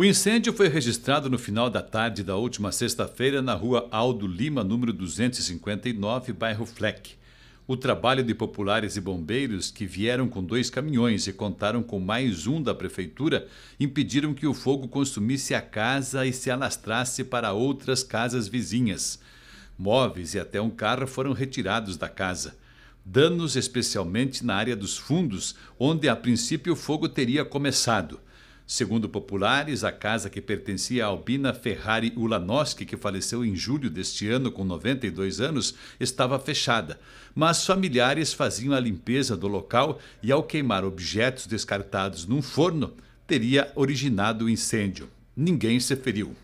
O incêndio foi registrado no final da tarde da última sexta-feira na rua Aldo Lima, número 259, bairro Fleck. O trabalho de populares e bombeiros, que vieram com dois caminhões e contaram com mais um da prefeitura, impediram que o fogo consumisse a casa e se alastrasse para outras casas vizinhas. Móveis e até um carro foram retirados da casa. Danos especialmente na área dos fundos, onde a princípio o fogo teria começado. Segundo populares, a casa que pertencia a Albina Ferrari Ulanowski, que faleceu em julho deste ano com 92 anos, estava fechada, mas familiares faziam a limpeza do local e, ao queimar objetos descartados num forno, teria originado o incêndio. Ninguém se feriu.